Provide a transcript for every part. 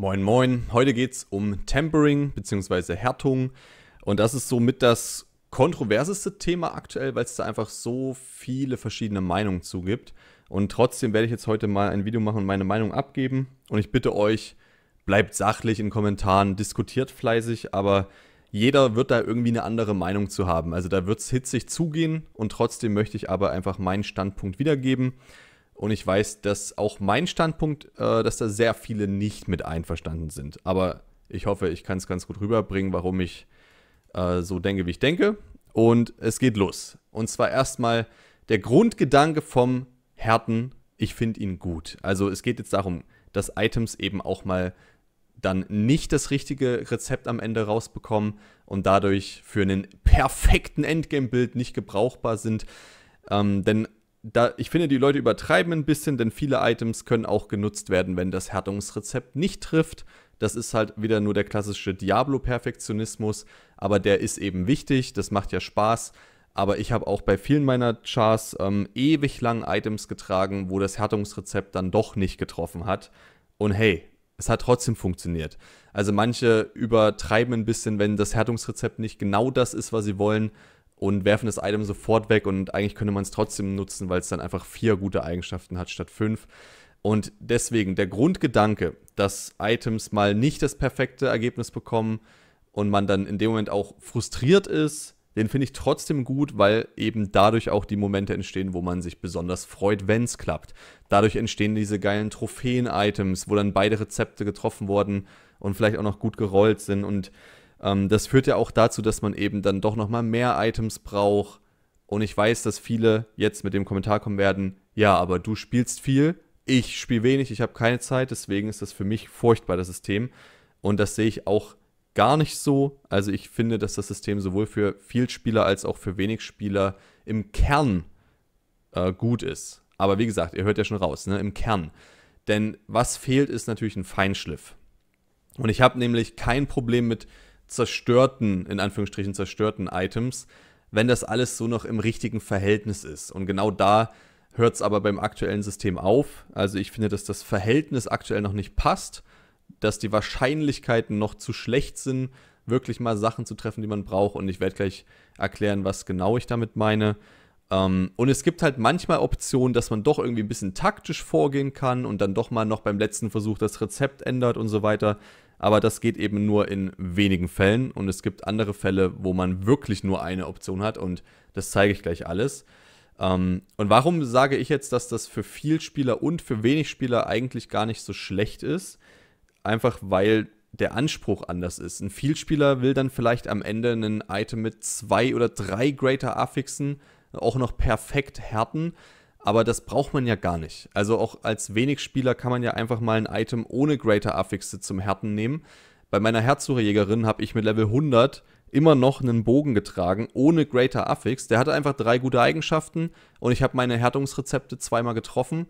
Moin, moin. Heute geht es um Tempering bzw. Härtung. Und das ist somit das kontroverseste Thema aktuell, weil es da einfach so viele verschiedene Meinungen zugibt. Und trotzdem werde ich jetzt heute mal ein Video machen und meine Meinung abgeben. Und ich bitte euch, bleibt sachlich in Kommentaren, diskutiert fleißig, aber jeder wird da irgendwie eine andere Meinung zu haben. Also da wird es hitzig zugehen und trotzdem möchte ich aber einfach meinen Standpunkt wiedergeben. Und ich weiß, dass auch mein Standpunkt, äh, dass da sehr viele nicht mit einverstanden sind. Aber ich hoffe, ich kann es ganz gut rüberbringen, warum ich äh, so denke, wie ich denke. Und es geht los. Und zwar erstmal der Grundgedanke vom Härten. Ich finde ihn gut. Also es geht jetzt darum, dass Items eben auch mal dann nicht das richtige Rezept am Ende rausbekommen und dadurch für einen perfekten Endgame-Bild nicht gebrauchbar sind. Ähm, denn da, ich finde, die Leute übertreiben ein bisschen, denn viele Items können auch genutzt werden, wenn das Härtungsrezept nicht trifft. Das ist halt wieder nur der klassische Diablo-Perfektionismus, aber der ist eben wichtig, das macht ja Spaß. Aber ich habe auch bei vielen meiner Chars ähm, ewig lang Items getragen, wo das Härtungsrezept dann doch nicht getroffen hat. Und hey, es hat trotzdem funktioniert. Also manche übertreiben ein bisschen, wenn das Härtungsrezept nicht genau das ist, was sie wollen und werfen das Item sofort weg und eigentlich könnte man es trotzdem nutzen, weil es dann einfach vier gute Eigenschaften hat statt fünf. Und deswegen der Grundgedanke, dass Items mal nicht das perfekte Ergebnis bekommen und man dann in dem Moment auch frustriert ist, den finde ich trotzdem gut, weil eben dadurch auch die Momente entstehen, wo man sich besonders freut, wenn es klappt. Dadurch entstehen diese geilen Trophäen-Items, wo dann beide Rezepte getroffen wurden und vielleicht auch noch gut gerollt sind und ähm, das führt ja auch dazu, dass man eben dann doch nochmal mehr Items braucht. Und ich weiß, dass viele jetzt mit dem Kommentar kommen werden, ja, aber du spielst viel, ich spiele wenig, ich habe keine Zeit, deswegen ist das für mich furchtbar, das System. Und das sehe ich auch gar nicht so. Also ich finde, dass das System sowohl für viel Spieler als auch für wenig Spieler im Kern äh, gut ist. Aber wie gesagt, ihr hört ja schon raus, ne? im Kern. Denn was fehlt, ist natürlich ein Feinschliff. Und ich habe nämlich kein Problem mit zerstörten, in Anführungsstrichen zerstörten Items, wenn das alles so noch im richtigen Verhältnis ist. Und genau da hört es aber beim aktuellen System auf. Also ich finde, dass das Verhältnis aktuell noch nicht passt, dass die Wahrscheinlichkeiten noch zu schlecht sind, wirklich mal Sachen zu treffen, die man braucht. Und ich werde gleich erklären, was genau ich damit meine. Ähm, und es gibt halt manchmal Optionen, dass man doch irgendwie ein bisschen taktisch vorgehen kann und dann doch mal noch beim letzten Versuch das Rezept ändert und so weiter. Aber das geht eben nur in wenigen Fällen und es gibt andere Fälle, wo man wirklich nur eine Option hat und das zeige ich gleich alles. Ähm, und warum sage ich jetzt, dass das für viel Spieler und für wenig Spieler eigentlich gar nicht so schlecht ist? Einfach weil der Anspruch anders ist. Ein Vielspieler will dann vielleicht am Ende ein Item mit zwei oder drei Greater affixen auch noch perfekt härten. Aber das braucht man ja gar nicht. Also auch als wenig Spieler kann man ja einfach mal ein Item ohne Greater Affixe zum Härten nehmen. Bei meiner Herzsucherjägerin habe ich mit Level 100 immer noch einen Bogen getragen, ohne Greater Affix. Der hatte einfach drei gute Eigenschaften und ich habe meine Härtungsrezepte zweimal getroffen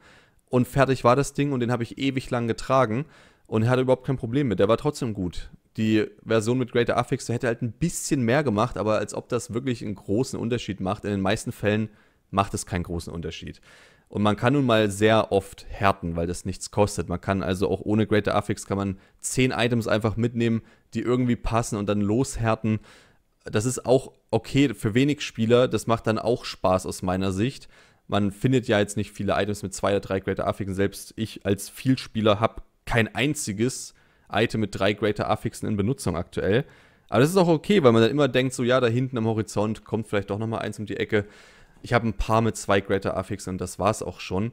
und fertig war das Ding und den habe ich ewig lang getragen und er hatte überhaupt kein Problem mit. Der war trotzdem gut die Version mit Greater Affix hätte halt ein bisschen mehr gemacht, aber als ob das wirklich einen großen Unterschied macht. In den meisten Fällen macht es keinen großen Unterschied. Und man kann nun mal sehr oft härten, weil das nichts kostet. Man kann also auch ohne Greater Affix kann man 10 Items einfach mitnehmen, die irgendwie passen und dann loshärten. Das ist auch okay für wenig Spieler. Das macht dann auch Spaß aus meiner Sicht. Man findet ja jetzt nicht viele Items mit zwei oder drei Greater Affixen. Selbst ich als Vielspieler habe kein einziges Item mit drei Greater Affixen in Benutzung aktuell. Aber das ist auch okay, weil man dann immer denkt, so ja, da hinten am Horizont kommt vielleicht doch nochmal eins um die Ecke. Ich habe ein paar mit zwei Greater Affixen und das war es auch schon.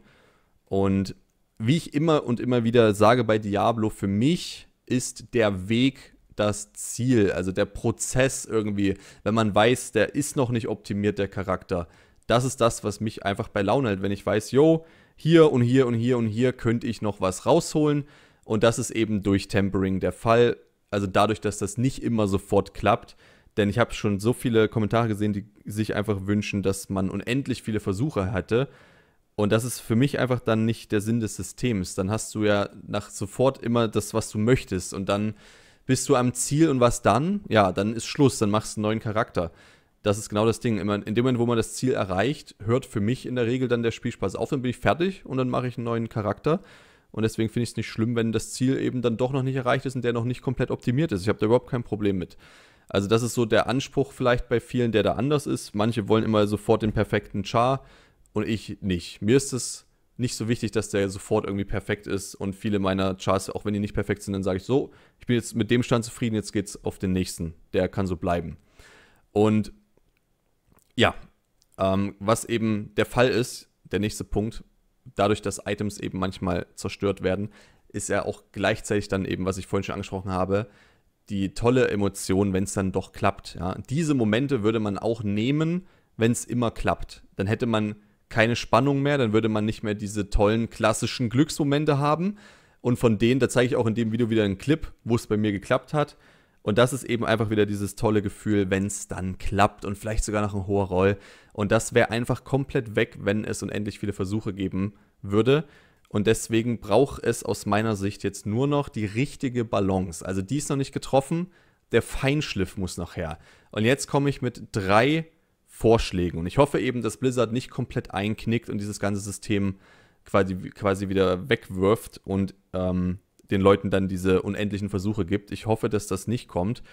Und wie ich immer und immer wieder sage bei Diablo, für mich ist der Weg das Ziel, also der Prozess irgendwie, wenn man weiß, der ist noch nicht optimiert, der Charakter. Das ist das, was mich einfach bei Laune hält, wenn ich weiß, yo, hier und hier und hier und hier könnte ich noch was rausholen. Und das ist eben durch Tempering der Fall. Also dadurch, dass das nicht immer sofort klappt. Denn ich habe schon so viele Kommentare gesehen, die sich einfach wünschen, dass man unendlich viele Versuche hatte. Und das ist für mich einfach dann nicht der Sinn des Systems. Dann hast du ja nach sofort immer das, was du möchtest. Und dann bist du am Ziel und was dann? Ja, dann ist Schluss, dann machst du einen neuen Charakter. Das ist genau das Ding. In dem Moment, wo man das Ziel erreicht, hört für mich in der Regel dann der Spielspaß auf, dann bin ich fertig und dann mache ich einen neuen Charakter. Und deswegen finde ich es nicht schlimm, wenn das Ziel eben dann doch noch nicht erreicht ist und der noch nicht komplett optimiert ist. Ich habe da überhaupt kein Problem mit. Also das ist so der Anspruch vielleicht bei vielen, der da anders ist. Manche wollen immer sofort den perfekten Char und ich nicht. Mir ist es nicht so wichtig, dass der sofort irgendwie perfekt ist und viele meiner Chars, auch wenn die nicht perfekt sind, dann sage ich so, ich bin jetzt mit dem Stand zufrieden, jetzt geht's auf den nächsten. Der kann so bleiben. Und ja, ähm, was eben der Fall ist, der nächste Punkt, dadurch, dass Items eben manchmal zerstört werden, ist er auch gleichzeitig dann eben, was ich vorhin schon angesprochen habe, die tolle Emotion, wenn es dann doch klappt. Ja? Diese Momente würde man auch nehmen, wenn es immer klappt. Dann hätte man keine Spannung mehr, dann würde man nicht mehr diese tollen klassischen Glücksmomente haben. Und von denen, da zeige ich auch in dem Video wieder einen Clip, wo es bei mir geklappt hat. Und das ist eben einfach wieder dieses tolle Gefühl, wenn es dann klappt und vielleicht sogar noch ein hoher Roll. Und das wäre einfach komplett weg, wenn es unendlich viele Versuche geben würde. Und deswegen braucht es aus meiner Sicht jetzt nur noch die richtige Balance. Also die ist noch nicht getroffen, der Feinschliff muss noch her. Und jetzt komme ich mit drei Vorschlägen. Und ich hoffe eben, dass Blizzard nicht komplett einknickt und dieses ganze System quasi, quasi wieder wegwirft und ähm, den Leuten dann diese unendlichen Versuche gibt. Ich hoffe, dass das nicht kommt.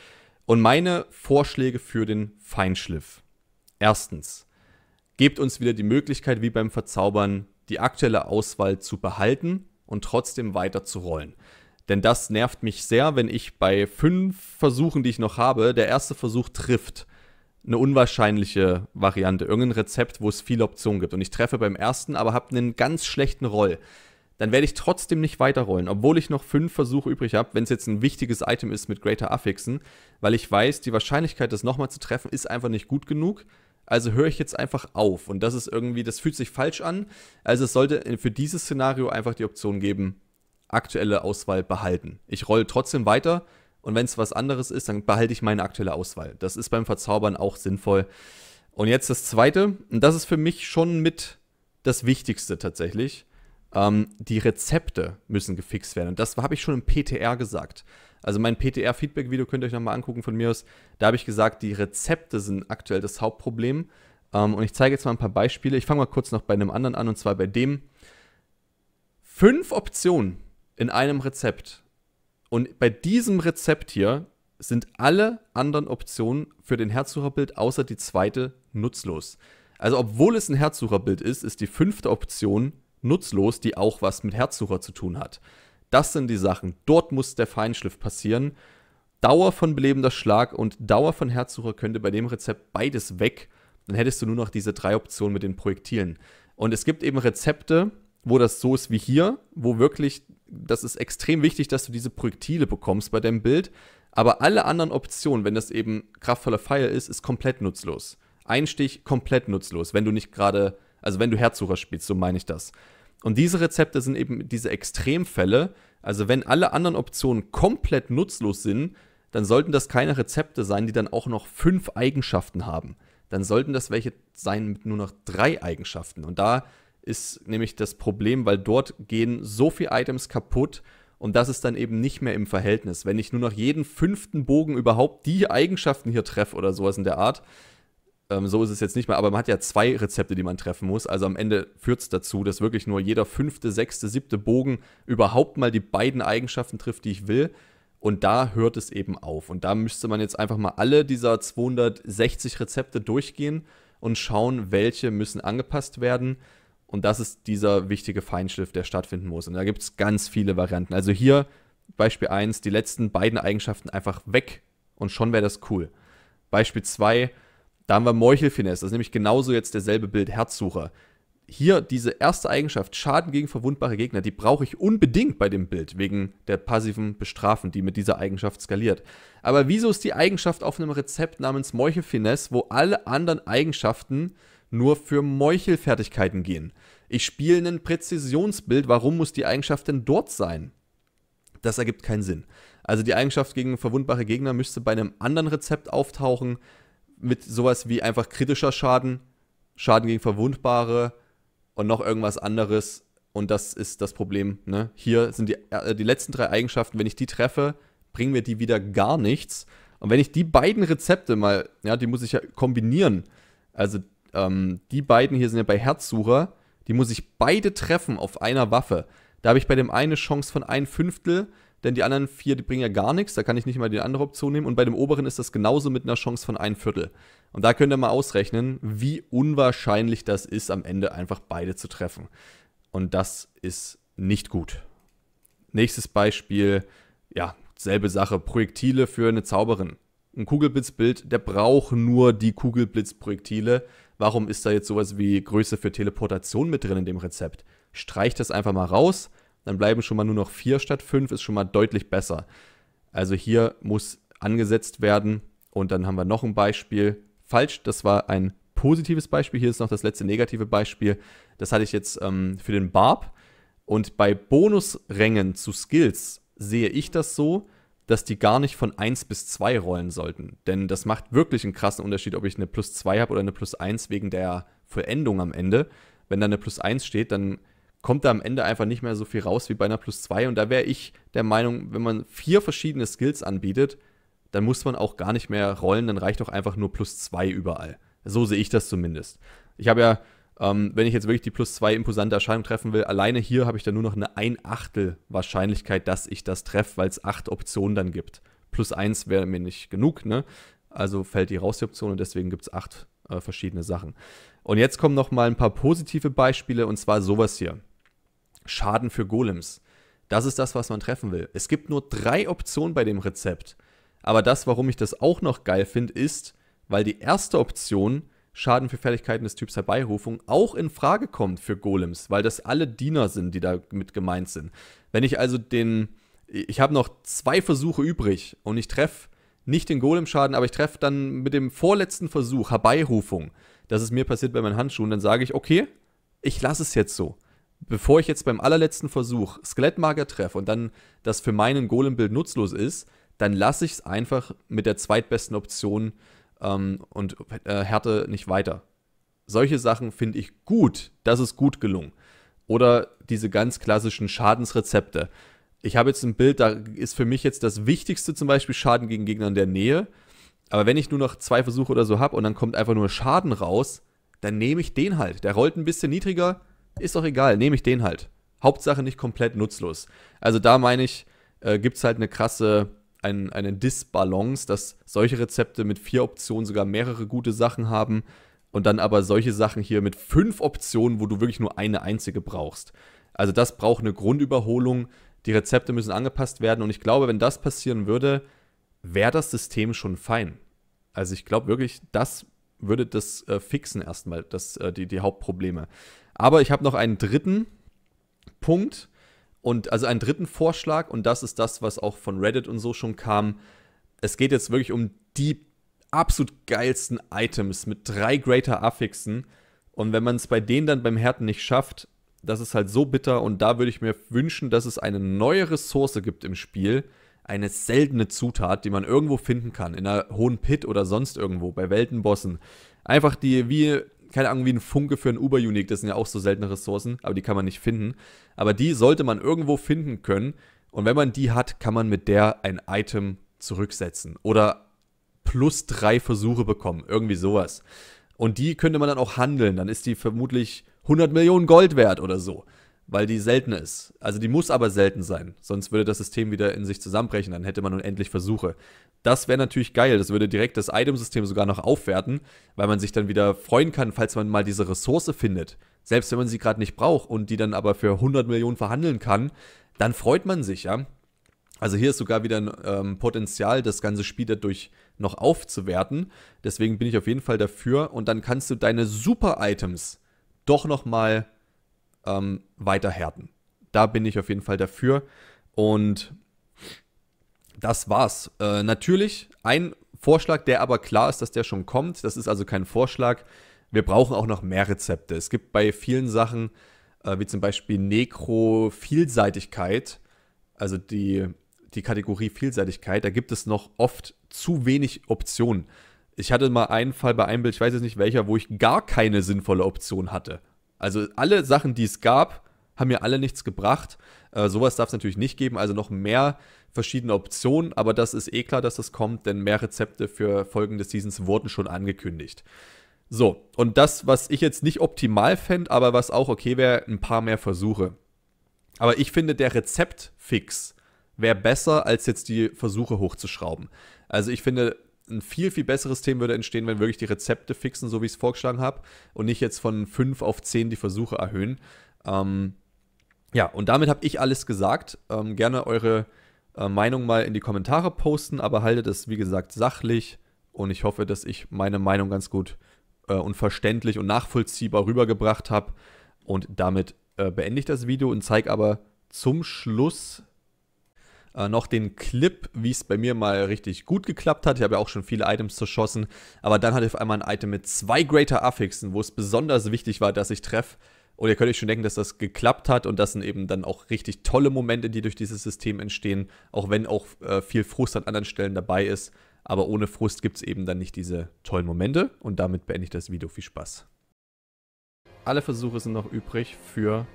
Und meine Vorschläge für den Feinschliff. Erstens, gebt uns wieder die Möglichkeit, wie beim Verzaubern, die aktuelle Auswahl zu behalten und trotzdem weiter zu rollen. Denn das nervt mich sehr, wenn ich bei fünf Versuchen, die ich noch habe, der erste Versuch trifft. Eine unwahrscheinliche Variante, irgendein Rezept, wo es viele Optionen gibt. Und ich treffe beim ersten, aber habe einen ganz schlechten Roll dann werde ich trotzdem nicht weiterrollen, obwohl ich noch fünf Versuche übrig habe, wenn es jetzt ein wichtiges Item ist mit Greater Affixen, weil ich weiß, die Wahrscheinlichkeit, das nochmal zu treffen, ist einfach nicht gut genug. Also höre ich jetzt einfach auf. Und das ist irgendwie, das fühlt sich falsch an. Also es sollte für dieses Szenario einfach die Option geben, aktuelle Auswahl behalten. Ich rolle trotzdem weiter und wenn es was anderes ist, dann behalte ich meine aktuelle Auswahl. Das ist beim Verzaubern auch sinnvoll. Und jetzt das zweite, und das ist für mich schon mit das Wichtigste tatsächlich ähm, die Rezepte müssen gefixt werden. Und das habe ich schon im PTR gesagt. Also mein PTR-Feedback-Video könnt ihr euch nochmal angucken von mir aus. Da habe ich gesagt, die Rezepte sind aktuell das Hauptproblem. Ähm, und ich zeige jetzt mal ein paar Beispiele. Ich fange mal kurz noch bei einem anderen an, und zwar bei dem. Fünf Optionen in einem Rezept. Und bei diesem Rezept hier sind alle anderen Optionen für den Herzsucherbild außer die zweite nutzlos. Also obwohl es ein Herzsucherbild ist, ist die fünfte Option nutzlos, die auch was mit Herzsucher zu tun hat. Das sind die Sachen. Dort muss der Feinschliff passieren. Dauer von belebender Schlag und Dauer von Herzsucher könnte bei dem Rezept beides weg. Dann hättest du nur noch diese drei Optionen mit den Projektilen. Und es gibt eben Rezepte, wo das so ist wie hier, wo wirklich, das ist extrem wichtig, dass du diese Projektile bekommst bei deinem Bild. Aber alle anderen Optionen, wenn das eben kraftvoller Pfeil ist, ist komplett nutzlos. Einstich komplett nutzlos, wenn du nicht gerade also wenn du Herzsucher spielst, so meine ich das. Und diese Rezepte sind eben diese Extremfälle. Also wenn alle anderen Optionen komplett nutzlos sind, dann sollten das keine Rezepte sein, die dann auch noch fünf Eigenschaften haben. Dann sollten das welche sein mit nur noch drei Eigenschaften. Und da ist nämlich das Problem, weil dort gehen so viele Items kaputt und das ist dann eben nicht mehr im Verhältnis. Wenn ich nur noch jeden fünften Bogen überhaupt die Eigenschaften hier treffe oder sowas in der Art, ähm, so ist es jetzt nicht mehr, aber man hat ja zwei Rezepte, die man treffen muss. Also am Ende führt es dazu, dass wirklich nur jeder fünfte, sechste, siebte Bogen überhaupt mal die beiden Eigenschaften trifft, die ich will. Und da hört es eben auf. Und da müsste man jetzt einfach mal alle dieser 260 Rezepte durchgehen und schauen, welche müssen angepasst werden. Und das ist dieser wichtige Feinschliff, der stattfinden muss. Und da gibt es ganz viele Varianten. Also hier Beispiel 1, die letzten beiden Eigenschaften einfach weg und schon wäre das cool. Beispiel 2, da haben wir Meuchelfinesse, das ist nämlich genauso jetzt derselbe Bild, Herzsucher. Hier diese erste Eigenschaft, Schaden gegen verwundbare Gegner, die brauche ich unbedingt bei dem Bild, wegen der passiven Bestrafen, die mit dieser Eigenschaft skaliert. Aber wieso ist die Eigenschaft auf einem Rezept namens Meuchelfinesse, wo alle anderen Eigenschaften nur für Meuchelfertigkeiten gehen? Ich spiele ein Präzisionsbild, warum muss die Eigenschaft denn dort sein? Das ergibt keinen Sinn. Also die Eigenschaft gegen verwundbare Gegner müsste bei einem anderen Rezept auftauchen, mit sowas wie einfach kritischer Schaden, Schaden gegen Verwundbare und noch irgendwas anderes. Und das ist das Problem. Ne? Hier sind die, äh, die letzten drei Eigenschaften, wenn ich die treffe, bringen mir die wieder gar nichts. Und wenn ich die beiden Rezepte mal, ja, die muss ich ja kombinieren. Also ähm, die beiden hier sind ja bei Herzsucher, die muss ich beide treffen auf einer Waffe. Da habe ich bei dem eine Chance von ein Fünftel denn die anderen vier, die bringen ja gar nichts, da kann ich nicht mal die andere Option nehmen. Und bei dem oberen ist das genauso mit einer Chance von ein Viertel. Und da könnt ihr mal ausrechnen, wie unwahrscheinlich das ist, am Ende einfach beide zu treffen. Und das ist nicht gut. Nächstes Beispiel, ja, selbe Sache, Projektile für eine Zauberin. Ein Kugelblitzbild, der braucht nur die Kugelblitzprojektile. Warum ist da jetzt sowas wie Größe für Teleportation mit drin in dem Rezept? Streicht das einfach mal raus dann bleiben schon mal nur noch vier statt fünf, ist schon mal deutlich besser. Also hier muss angesetzt werden. Und dann haben wir noch ein Beispiel. Falsch, das war ein positives Beispiel. Hier ist noch das letzte negative Beispiel. Das hatte ich jetzt ähm, für den Barb. Und bei Bonusrängen zu Skills sehe ich das so, dass die gar nicht von 1 bis 2 rollen sollten. Denn das macht wirklich einen krassen Unterschied, ob ich eine Plus 2 habe oder eine Plus 1 wegen der Vollendung am Ende. Wenn da eine Plus 1 steht, dann kommt da am Ende einfach nicht mehr so viel raus wie bei einer Plus 2. Und da wäre ich der Meinung, wenn man vier verschiedene Skills anbietet, dann muss man auch gar nicht mehr rollen, dann reicht doch einfach nur Plus 2 überall. So sehe ich das zumindest. Ich habe ja, ähm, wenn ich jetzt wirklich die Plus 2 imposante Erscheinung treffen will, alleine hier habe ich dann nur noch eine ein Achtel Wahrscheinlichkeit, dass ich das treffe, weil es acht Optionen dann gibt. Plus 1 wäre mir nicht genug, ne? Also fällt die raus, die Option, und deswegen gibt es acht äh, verschiedene Sachen. Und jetzt kommen noch mal ein paar positive Beispiele, und zwar sowas hier. Schaden für Golems. Das ist das, was man treffen will. Es gibt nur drei Optionen bei dem Rezept. Aber das, warum ich das auch noch geil finde, ist, weil die erste Option Schaden für Fertigkeiten des Typs Herbeirufung auch in Frage kommt für Golems, weil das alle Diener sind, die damit gemeint sind. Wenn ich also den, ich habe noch zwei Versuche übrig und ich treffe nicht den Golem-Schaden, aber ich treffe dann mit dem vorletzten Versuch Herbeirufung, das ist mir passiert bei meinen Handschuhen, dann sage ich, okay, ich lasse es jetzt so bevor ich jetzt beim allerletzten Versuch Skelettmager treffe und dann das für meinen Golem-Bild nutzlos ist, dann lasse ich es einfach mit der zweitbesten Option ähm, und äh, Härte nicht weiter. Solche Sachen finde ich gut, das ist gut gelungen. Oder diese ganz klassischen Schadensrezepte. Ich habe jetzt ein Bild, da ist für mich jetzt das Wichtigste zum Beispiel Schaden gegen Gegner in der Nähe. Aber wenn ich nur noch zwei Versuche oder so habe und dann kommt einfach nur Schaden raus, dann nehme ich den halt. Der rollt ein bisschen niedriger, ist doch egal, nehme ich den halt. Hauptsache nicht komplett nutzlos. Also da meine ich, äh, gibt es halt eine krasse, ein, eine Disbalance, dass solche Rezepte mit vier Optionen sogar mehrere gute Sachen haben und dann aber solche Sachen hier mit fünf Optionen, wo du wirklich nur eine einzige brauchst. Also das braucht eine Grundüberholung. Die Rezepte müssen angepasst werden und ich glaube, wenn das passieren würde, wäre das System schon fein. Also ich glaube wirklich, das würde das äh, fixen erstmal, das, äh, die, die Hauptprobleme. Aber ich habe noch einen dritten Punkt und also einen dritten Vorschlag und das ist das, was auch von Reddit und so schon kam. Es geht jetzt wirklich um die absolut geilsten Items mit drei Greater Affixen und wenn man es bei denen dann beim Härten nicht schafft, das ist halt so bitter und da würde ich mir wünschen, dass es eine neue Ressource gibt im Spiel, eine seltene Zutat, die man irgendwo finden kann, in einer hohen Pit oder sonst irgendwo, bei Weltenbossen. Einfach die, wie, keine Ahnung, wie ein Funke für ein Uber-Unique, das sind ja auch so seltene Ressourcen, aber die kann man nicht finden. Aber die sollte man irgendwo finden können. Und wenn man die hat, kann man mit der ein Item zurücksetzen. Oder plus drei Versuche bekommen, irgendwie sowas. Und die könnte man dann auch handeln, dann ist die vermutlich 100 Millionen Gold wert oder so weil die selten ist. Also die muss aber selten sein, sonst würde das System wieder in sich zusammenbrechen, dann hätte man unendlich Versuche. Das wäre natürlich geil, das würde direkt das Item-System sogar noch aufwerten, weil man sich dann wieder freuen kann, falls man mal diese Ressource findet. Selbst wenn man sie gerade nicht braucht und die dann aber für 100 Millionen verhandeln kann, dann freut man sich, ja. Also hier ist sogar wieder ein ähm, Potenzial, das ganze Spiel dadurch noch aufzuwerten. Deswegen bin ich auf jeden Fall dafür. Und dann kannst du deine Super-Items doch nochmal ähm, weiter härten. Da bin ich auf jeden Fall dafür. Und das war's. Äh, natürlich ein Vorschlag, der aber klar ist, dass der schon kommt. Das ist also kein Vorschlag. Wir brauchen auch noch mehr Rezepte. Es gibt bei vielen Sachen, äh, wie zum Beispiel Nekro-Vielseitigkeit, also die, die Kategorie Vielseitigkeit, da gibt es noch oft zu wenig Optionen. Ich hatte mal einen Fall bei einem Bild, ich weiß jetzt nicht welcher, wo ich gar keine sinnvolle Option hatte. Also alle Sachen, die es gab, haben mir alle nichts gebracht. Äh, sowas darf es natürlich nicht geben. Also noch mehr verschiedene Optionen, aber das ist eh klar, dass das kommt, denn mehr Rezepte für folgende Seasons wurden schon angekündigt. So, und das, was ich jetzt nicht optimal fände, aber was auch okay wäre, ein paar mehr Versuche. Aber ich finde, der Rezeptfix wäre besser, als jetzt die Versuche hochzuschrauben. Also ich finde, ein viel, viel besseres Thema würde entstehen, wenn wirklich die Rezepte fixen, so wie ich es vorgeschlagen habe, und nicht jetzt von 5 auf 10 die Versuche erhöhen. Ähm, ja, und damit habe ich alles gesagt. Ähm, gerne eure äh, Meinung mal in die Kommentare posten, aber haltet es, wie gesagt, sachlich und ich hoffe, dass ich meine Meinung ganz gut äh, und verständlich und nachvollziehbar rübergebracht habe. Und damit äh, beende ich das Video und zeige aber zum Schluss äh, noch den Clip, wie es bei mir mal richtig gut geklappt hat. Ich habe ja auch schon viele Items zerschossen, aber dann hatte ich auf einmal ein Item mit zwei Greater Affixen, wo es besonders wichtig war, dass ich treffe. Und ihr könnt euch schon denken, dass das geklappt hat und das sind eben dann auch richtig tolle Momente, die durch dieses System entstehen, auch wenn auch äh, viel Frust an anderen Stellen dabei ist. Aber ohne Frust gibt es eben dann nicht diese tollen Momente und damit beende ich das Video. Viel Spaß. Alle Versuche sind noch übrig für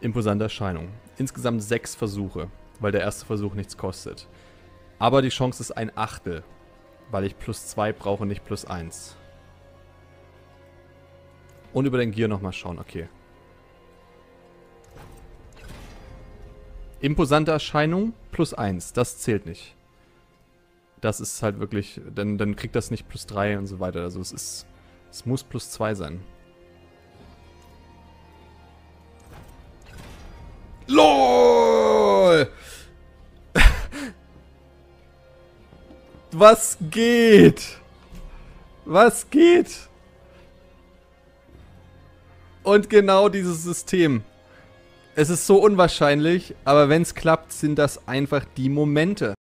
imposante Erscheinung. Insgesamt sechs Versuche weil der erste Versuch nichts kostet. Aber die Chance ist ein Achtel, weil ich plus zwei brauche, nicht plus eins. Und über den Gear nochmal schauen, okay. Imposante Erscheinung, plus eins, das zählt nicht. Das ist halt wirklich, dann, dann kriegt das nicht plus drei und so weiter. Also es ist, es muss plus zwei sein. LOL! Was geht? Was geht? Und genau dieses System. Es ist so unwahrscheinlich, aber wenn es klappt, sind das einfach die Momente.